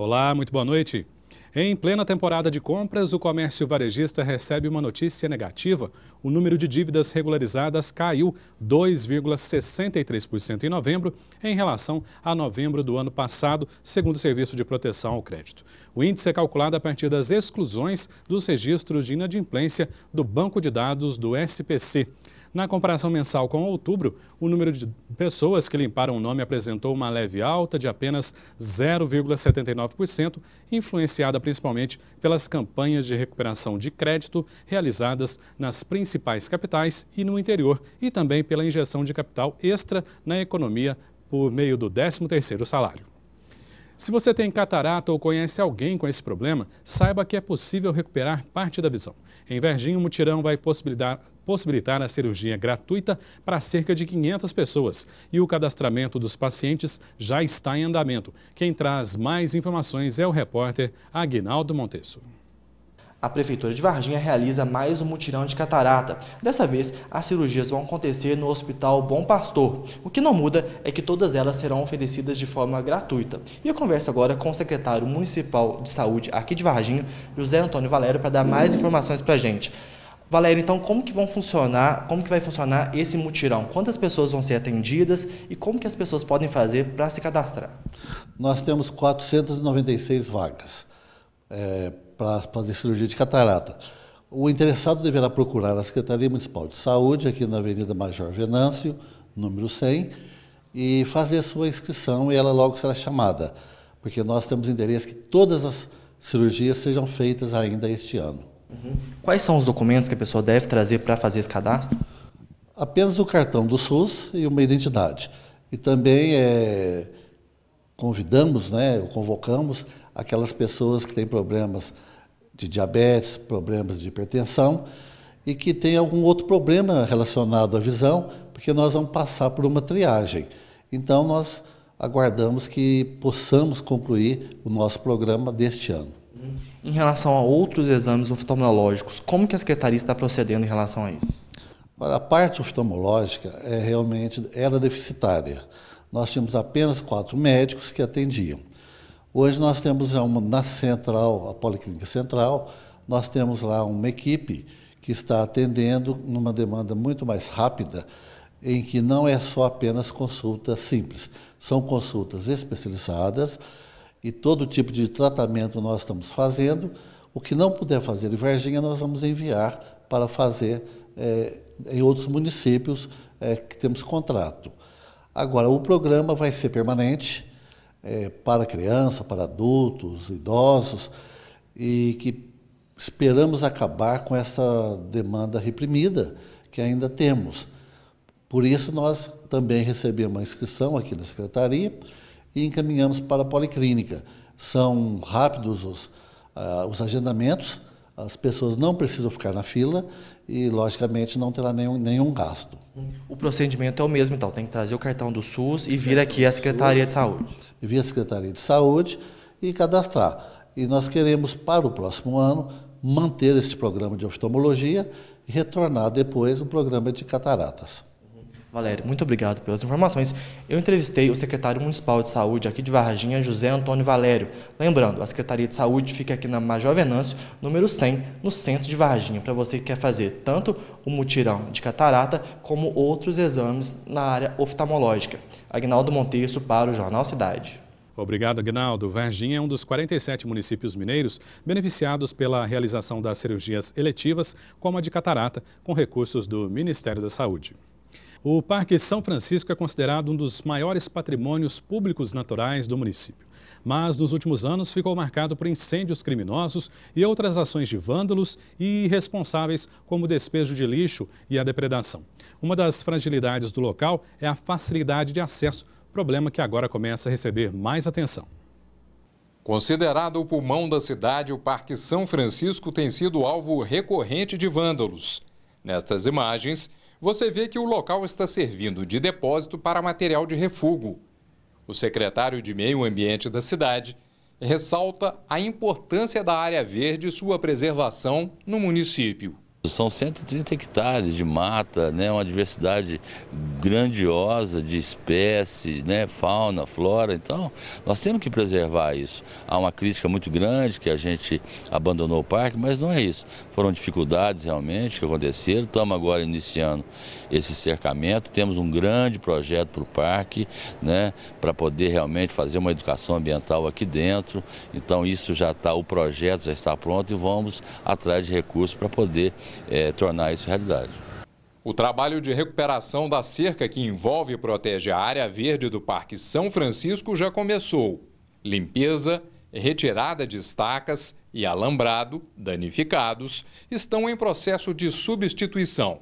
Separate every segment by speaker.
Speaker 1: Olá, muito boa noite. Em plena temporada de compras, o comércio varejista recebe uma notícia negativa. O número de dívidas regularizadas caiu 2,63% em novembro, em relação a novembro do ano passado, segundo o Serviço de Proteção ao Crédito. O índice é calculado a partir das exclusões dos registros de inadimplência do Banco de Dados do SPC. Na comparação mensal com outubro, o número de pessoas que limparam o nome apresentou uma leve alta de apenas 0,79%, influenciada principalmente pelas campanhas de recuperação de crédito realizadas nas principais capitais e no interior, e também pela injeção de capital extra na economia por meio do 13º salário. Se você tem catarata ou conhece alguém com esse problema, saiba que é possível recuperar parte da visão. Em Verginho, o mutirão vai possibilitar possibilitar a cirurgia gratuita para cerca de 500 pessoas e o cadastramento dos pacientes já está em andamento. Quem traz mais informações é o repórter
Speaker 2: Aguinaldo Montesso a Prefeitura de Varginha realiza mais um mutirão de catarata. Dessa vez, as cirurgias vão acontecer no Hospital Bom Pastor. O que não muda é que todas elas serão oferecidas de forma gratuita. E eu converso agora com o secretário municipal de saúde aqui de Varginha, José Antônio Valério, para dar mais informações para a gente. Valéria, então como que vão funcionar, como que vai funcionar esse mutirão? Quantas pessoas vão ser atendidas e como
Speaker 3: que as pessoas podem fazer para se cadastrar? Nós temos 496 vagas é, para fazer cirurgia de catarata. O interessado deverá procurar a Secretaria Municipal de Saúde, aqui na Avenida Major Venâncio, número 100, e fazer a sua inscrição e ela logo será chamada, porque nós temos endereço que todas as cirurgias sejam feitas ainda este ano. Quais são os documentos que a pessoa deve trazer para fazer esse cadastro? Apenas o cartão do SUS e uma identidade. E também é, convidamos, né, convocamos aquelas pessoas que têm problemas de diabetes, problemas de hipertensão e que têm algum outro problema relacionado à visão, porque nós vamos passar por uma triagem. Então nós aguardamos que possamos concluir o nosso programa deste ano. Em relação a outros exames oftalmológicos, como que a secretaria está procedendo em relação a isso? Olha, a parte oftalmológica é realmente era é deficitária. Nós tínhamos apenas quatro médicos que atendiam. Hoje nós temos já uma, na central, a Policlínica Central, nós temos lá uma equipe que está atendendo numa demanda muito mais rápida, em que não é só apenas consulta simples, são consultas especializadas e todo tipo de tratamento nós estamos fazendo. O que não puder fazer em Varginha, nós vamos enviar para fazer é, em outros municípios é, que temos contrato. Agora, o programa vai ser permanente é, para criança, para adultos, idosos, e que esperamos acabar com essa demanda reprimida que ainda temos. Por isso, nós também recebemos uma inscrição aqui na Secretaria, e encaminhamos para a policlínica. São rápidos os, uh, os agendamentos, as pessoas não precisam ficar na fila e, logicamente, não terá nenhum, nenhum gasto.
Speaker 2: O procedimento é o mesmo, então, tem que trazer o cartão do SUS
Speaker 3: e vir aqui à Secretaria de Saúde. vir à Secretaria de Saúde e cadastrar. E nós queremos, para o próximo ano, manter esse programa de oftalmologia e retornar depois o programa de cataratas.
Speaker 2: Valério, muito obrigado pelas informações. Eu entrevistei o secretário municipal de saúde aqui de Varginha, José Antônio Valério. Lembrando, a Secretaria de Saúde fica aqui na Major Venâncio, número 100, no centro de Varginha, para você que quer fazer tanto o mutirão de catarata como outros exames na área oftalmológica. Agnaldo Monteiro para o Jornal Cidade.
Speaker 1: Obrigado, Aguinaldo. Varginha é um dos 47 municípios mineiros beneficiados pela realização das cirurgias eletivas, como a de catarata, com recursos do Ministério da Saúde. O Parque São Francisco é considerado um dos maiores patrimônios públicos naturais do município. Mas nos últimos anos ficou marcado por incêndios criminosos e outras ações de vândalos e irresponsáveis, como o despejo de lixo e a depredação. Uma das fragilidades do local é a facilidade de acesso,
Speaker 4: problema que agora começa a receber mais atenção. Considerado o pulmão da cidade, o Parque São Francisco tem sido alvo recorrente de vândalos. Nestas imagens, você vê que o local está servindo de depósito para material de refúgio. O secretário de Meio Ambiente da cidade ressalta a
Speaker 5: importância da área verde e sua preservação no município. São 130 hectares de mata, né, uma diversidade grandiosa de espécies, né, fauna, flora. Então, nós temos que preservar isso. Há uma crítica muito grande que a gente abandonou o parque, mas não é isso. Foram dificuldades realmente que aconteceram. Estamos agora iniciando esse cercamento. Temos um grande projeto para o parque, né, para poder realmente fazer uma educação ambiental aqui dentro. Então, isso já está, o projeto já está pronto e vamos atrás de recursos para poder é, tornar isso realidade. O trabalho de recuperação da cerca que envolve e protege a área
Speaker 4: verde do Parque São Francisco já começou. Limpeza, retirada de estacas e alambrado danificados estão em processo de substituição.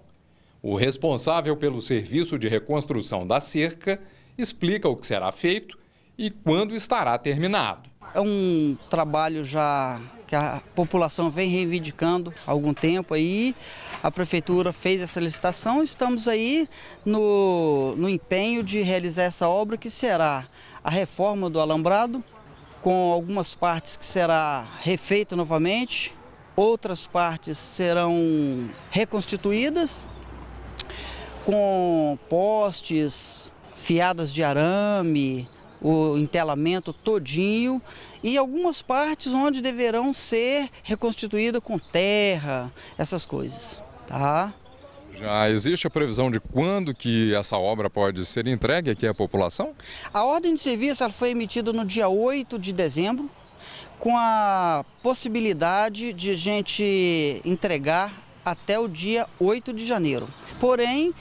Speaker 4: O responsável pelo serviço de reconstrução da cerca explica o que será feito e quando estará terminado.
Speaker 6: É um trabalho já que a população vem reivindicando há algum tempo aí. A prefeitura fez essa licitação, estamos aí no, no empenho de realizar essa obra que será a reforma do alambrado, com algumas partes que será refeita novamente, outras partes serão reconstituídas com postes, fiadas de arame, o entelamento todinho e algumas partes onde deverão ser reconstituídas com terra, essas coisas, tá?
Speaker 4: Já existe a previsão de quando que essa obra pode ser entregue aqui à população?
Speaker 6: A ordem de serviço ela foi emitida no dia 8 de dezembro, com a possibilidade de a gente entregar até o dia 8 de janeiro. Porém,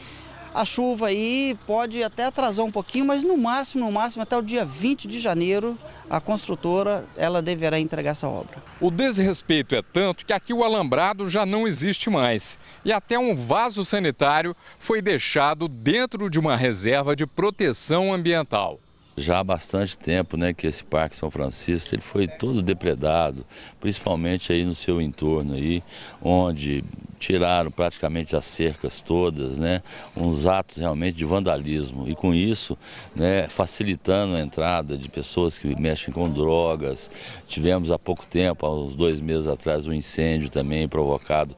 Speaker 6: a chuva aí pode até atrasar um pouquinho, mas no máximo, no máximo, até o dia 20 de janeiro, a construtora ela deverá entregar essa obra.
Speaker 4: O desrespeito é tanto que aqui o alambrado já não existe mais. E até um vaso sanitário foi deixado dentro de uma reserva de proteção ambiental
Speaker 5: já há bastante tempo né, que esse Parque São Francisco ele foi todo depredado, principalmente aí no seu entorno, aí, onde tiraram praticamente as cercas todas, né? uns atos realmente de vandalismo. E com isso, né, facilitando a entrada de pessoas que mexem com drogas. Tivemos há pouco tempo, há uns dois meses atrás, um incêndio também provocado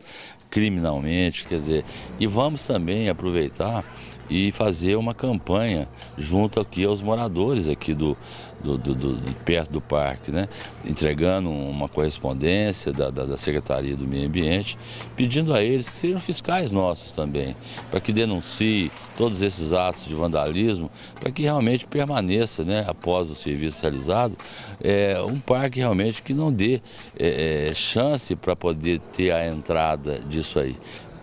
Speaker 5: criminalmente, quer dizer, e vamos também aproveitar e fazer uma campanha junto aqui aos moradores aqui do, do, do, do perto do parque, né? entregando uma correspondência da, da, da, Secretaria do Meio Ambiente, pedindo a eles que sejam fiscais nossos também, para que denuncie todos esses atos de vandalismo, para que realmente permaneça, né, após o serviço realizado, é, um parque realmente que não dê é, é chance para poder ter a entrada disso aí.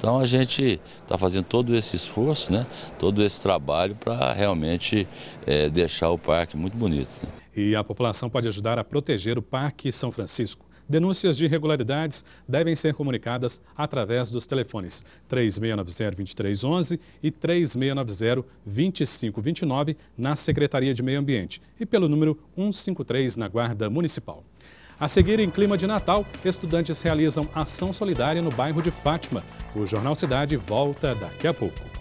Speaker 5: Então a gente está fazendo todo esse esforço, né, todo esse trabalho para realmente é, deixar o parque muito bonito. Né? E a população pode ajudar a proteger o Parque São Francisco.
Speaker 1: Denúncias de irregularidades devem ser comunicadas através dos telefones 3690-2311 e 3690-2529 na Secretaria de Meio Ambiente e pelo número 153 na Guarda Municipal. A seguir, em clima de Natal, estudantes realizam ação solidária no bairro de Fátima. O Jornal Cidade volta daqui a pouco.